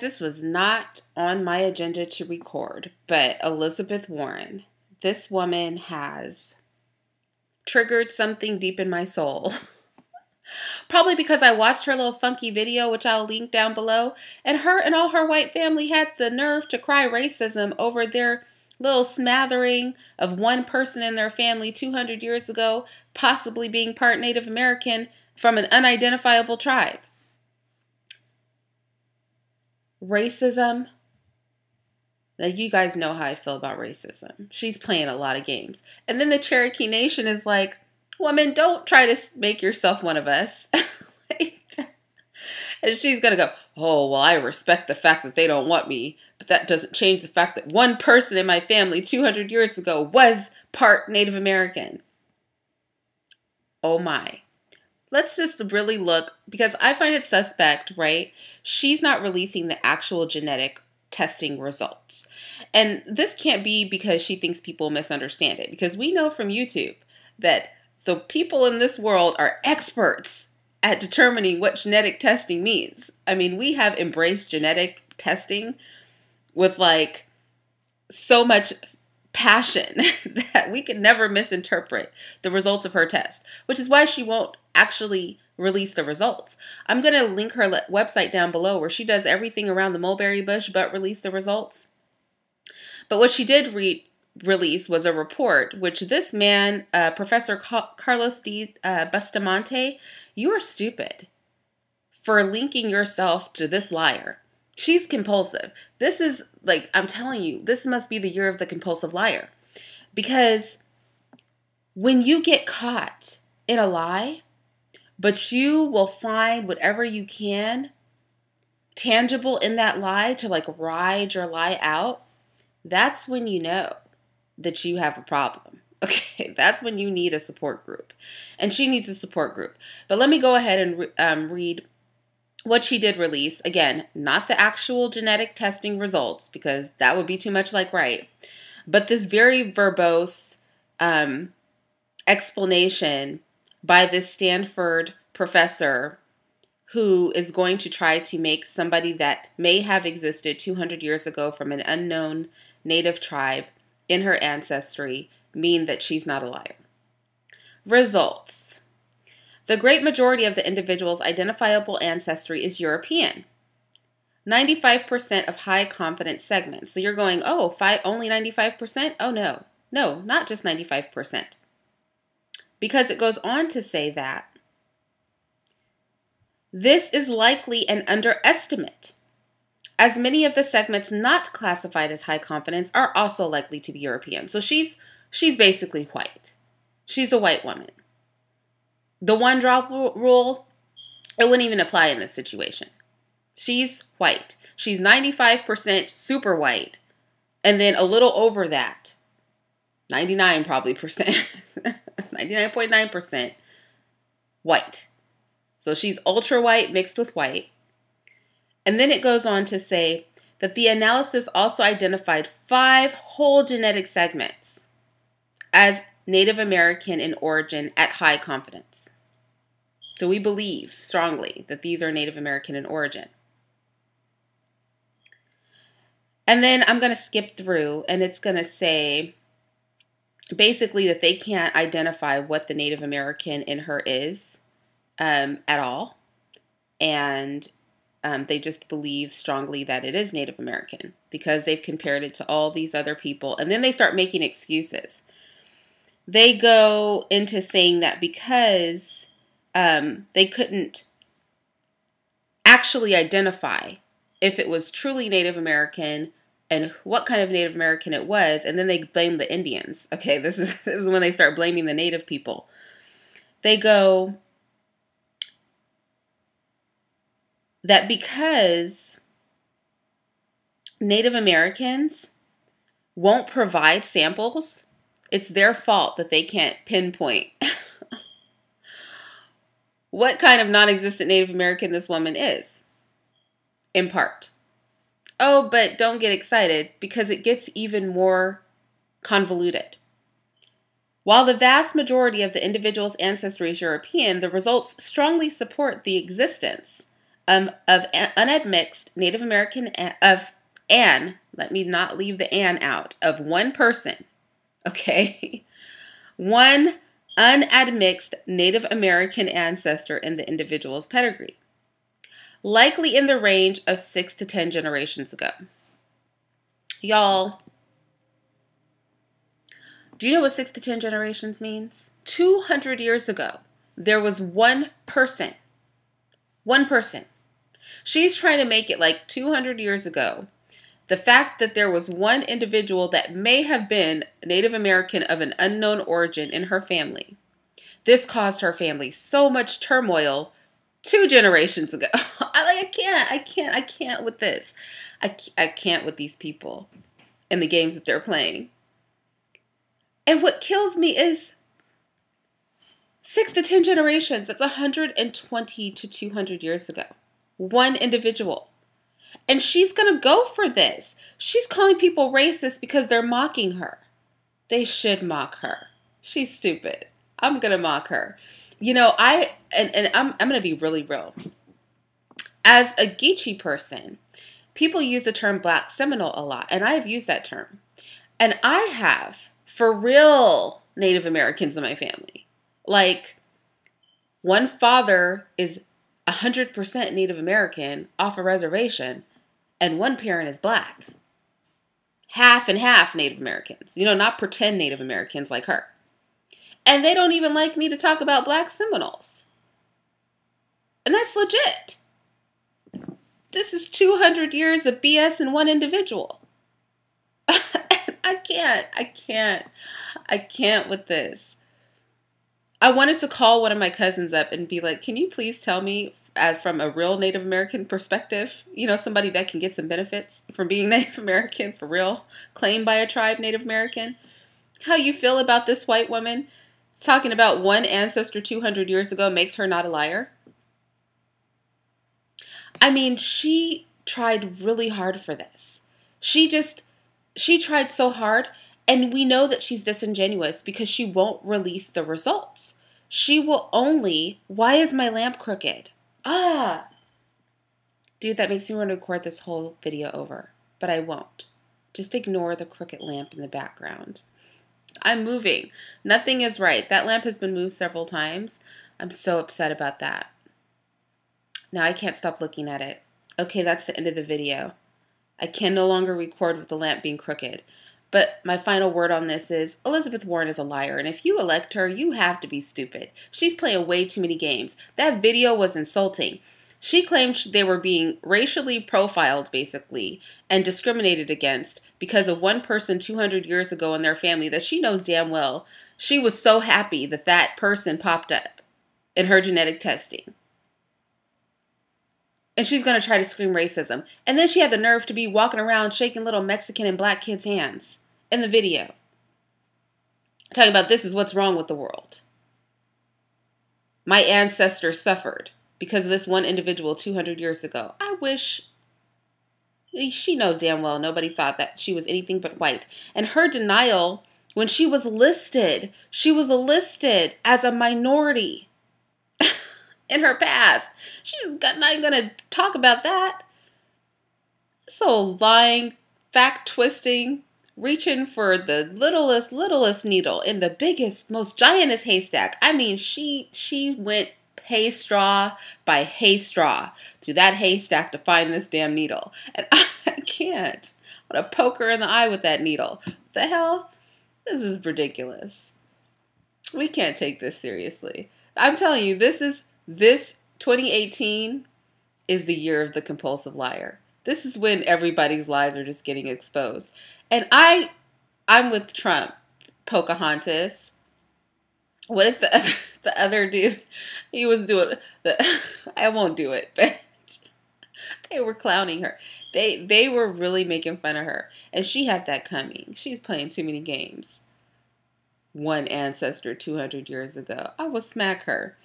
This was not on my agenda to record, but Elizabeth Warren, this woman has triggered something deep in my soul. Probably because I watched her little funky video, which I'll link down below, and her and all her white family had the nerve to cry racism over their little smothering of one person in their family 200 years ago, possibly being part Native American from an unidentifiable tribe racism. Now, you guys know how I feel about racism. She's playing a lot of games. And then the Cherokee Nation is like, woman, don't try to make yourself one of us. and she's going to go, oh, well, I respect the fact that they don't want me. But that doesn't change the fact that one person in my family 200 years ago was part Native American. Oh my let's just really look because I find it suspect, right? She's not releasing the actual genetic testing results. And this can't be because she thinks people misunderstand it, because we know from YouTube that the people in this world are experts at determining what genetic testing means. I mean, we have embraced genetic testing with like so much passion that we could never misinterpret the results of her test, which is why she won't actually release the results. I'm going to link her website down below where she does everything around the mulberry bush but release the results. But what she did release was a report which this man, uh, Professor Ca Carlos D. Uh, Bustamante, you are stupid for linking yourself to this liar. She's compulsive. This is like, I'm telling you, this must be the year of the compulsive liar. Because when you get caught in a lie, but you will find whatever you can tangible in that lie to like ride your lie out, that's when you know that you have a problem. Okay, that's when you need a support group. And she needs a support group. But let me go ahead and re- um, read what she did release, again, not the actual genetic testing results, because that would be too much like right, but this very verbose um, explanation by this Stanford professor who is going to try to make somebody that may have existed 200 years ago from an unknown native tribe in her ancestry mean that she's not a liar. Results the great majority of the individual's identifiable ancestry is European. 95% of high confidence segments. So you're going, oh, five, only 95%? Oh, no. No, not just 95%. Because it goes on to say that this is likely an underestimate, as many of the segments not classified as high confidence are also likely to be European. So she's she's basically white. She's a white woman the one drop rule, it wouldn't even apply in this situation. She's white. She's 95% super white, and then a little over that 99 probably percent, 99.9% white. So she's ultra white mixed with white. And then it goes on to say that the analysis also identified five whole genetic segments as Native American in origin at high confidence. So we believe strongly that these are Native American in origin. And then I'm going to skip through and it's going to say basically that they can't identify what the Native American in her is um, at all. And um, they just believe strongly that it is Native American because they've compared it to all these other people. And then they start making excuses. They go into saying that because um, they couldn't actually identify if it was truly Native American and what kind of Native American it was, and then they blame the Indians. Okay, this is this is when they start blaming the Native people. They go that because Native Americans won't provide samples, it's their fault that they can't pinpoint what kind of non existent Native American this woman is. In part. Oh, but don't get excited because it gets even more convoluted. While the vast majority of the individual's ancestry is European, the results strongly support the existence um, of an unadmixed Native American of an, let me not leave the an out, of one person, okay? one unadmixed Native American ancestor in the individual's pedigree, likely in the range of six to 10 generations ago. Y'all, do you know what six to 10 generations means? 200 years ago, there was one person, one person. She's trying to make it like 200 years ago the fact that there was one individual that may have been Native American of an unknown origin in her family. This caused her family so much turmoil two generations ago. I like I can't, I can't, I can't with this. I, I can't with these people and the games that they're playing. And what kills me is six to 10 generations. That's 120 to 200 years ago. One individual. And she's going to go for this. She's calling people racist because they're mocking her. They should mock her. She's stupid. I'm going to mock her. You know, I, and, and I'm, I'm going to be really real. As a Geechee person, people use the term black Seminole a lot, and I have used that term. And I have, for real, Native Americans in my family. Like, one father is 100% Native American off a reservation, and one parent is black. Half and half Native Americans, you know, not pretend Native Americans like her. And they don't even like me to talk about black Seminoles. And that's legit. This is 200 years of BS in one individual. I can't, I can't, I can't with this. I wanted to call one of my cousins up and be like, "Can you please tell me uh, from a real Native American perspective, you know, somebody that can get some benefits from being Native American for real, claimed by a tribe Native American, how you feel about this white woman talking about one ancestor 200 years ago makes her not a liar?" I mean, she tried really hard for this. She just she tried so hard and we know that she's disingenuous because she won't release the results. She will only, why is my lamp crooked? Ah! Dude, that makes me want to record this whole video over, but I won't. Just ignore the crooked lamp in the background. I'm moving. Nothing is right. That lamp has been moved several times. I'm so upset about that. Now I can't stop looking at it. Okay, that's the end of the video. I can no longer record with the lamp being crooked. But my final word on this is Elizabeth Warren is a liar, and if you elect her, you have to be stupid. She's playing way too many games. That video was insulting. She claimed they were being racially profiled, basically, and discriminated against because of one person 200 years ago in their family that she knows damn well. She was so happy that that person popped up in her genetic testing. And she's going to try to scream racism. And then she had the nerve to be walking around shaking little Mexican and black kids' hands in the video talking about this is what's wrong with the world. My ancestors suffered because of this one individual 200 years ago. I wish she knows damn well nobody thought that she was anything but white. And her denial, when she was listed, she was listed as a minority in her past. She's not going to talk about that. So lying, fact twisting, reaching for the littlest, littlest needle in the biggest, most giantest haystack. I mean, she she went hay straw by hay straw through that haystack to find this damn needle. And I can't. I'm gonna poke her in the eye with that needle. What the hell? This is ridiculous. We can't take this seriously. I'm telling you, this is this 2018 is the year of the compulsive liar. This is when everybody's lies are just getting exposed. And I I'm with Trump, Pocahontas. What if the other, the other dude he was doing the I won't do it, but they were clowning her. They they were really making fun of her. And she had that coming. She's playing too many games. One ancestor 200 years ago. I will smack her.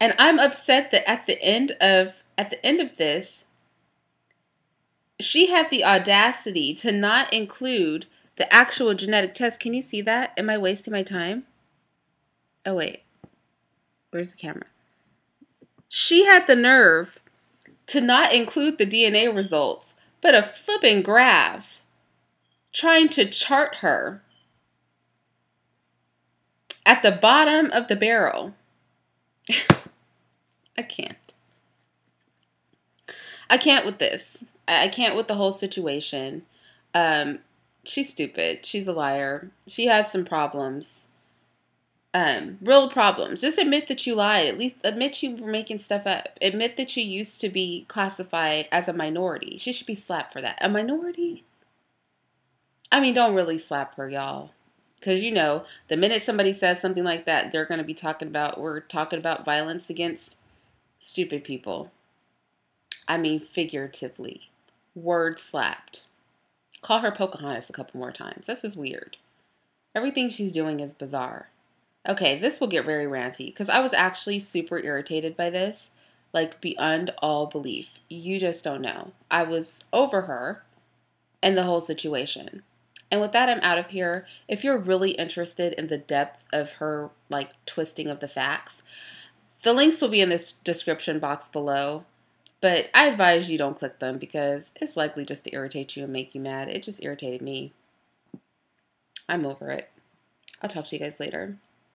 And I'm upset that at the end of at the end of this, she had the audacity to not include the actual genetic test. Can you see that? Am I wasting my time? Oh, wait. Where's the camera? She had the nerve to not include the DNA results, but a flippin' graph trying to chart her at the bottom of the barrel. I can't. I can't with this. I can't with the whole situation. Um, she's stupid. She's a liar. She has some problems. Um, real problems. Just admit that you lied. At least admit you were making stuff up. Admit that you used to be classified as a minority. She should be slapped for that. A minority? I mean, don't really slap her, y'all. Because, you know, the minute somebody says something like that, they're going to be talking about, we're talking about violence against stupid people. I mean, figuratively word slapped. Call her Pocahontas a couple more times. This is weird. Everything she's doing is bizarre. Okay, this will get very ranty because I was actually super irritated by this, like beyond all belief. You just don't know. I was over her and the whole situation. And with that, I'm out of here. If you're really interested in the depth of her like twisting of the facts, the links will be in this description box below. But I advise you don't click them because it's likely just to irritate you and make you mad. It just irritated me. I'm over it. I'll talk to you guys later.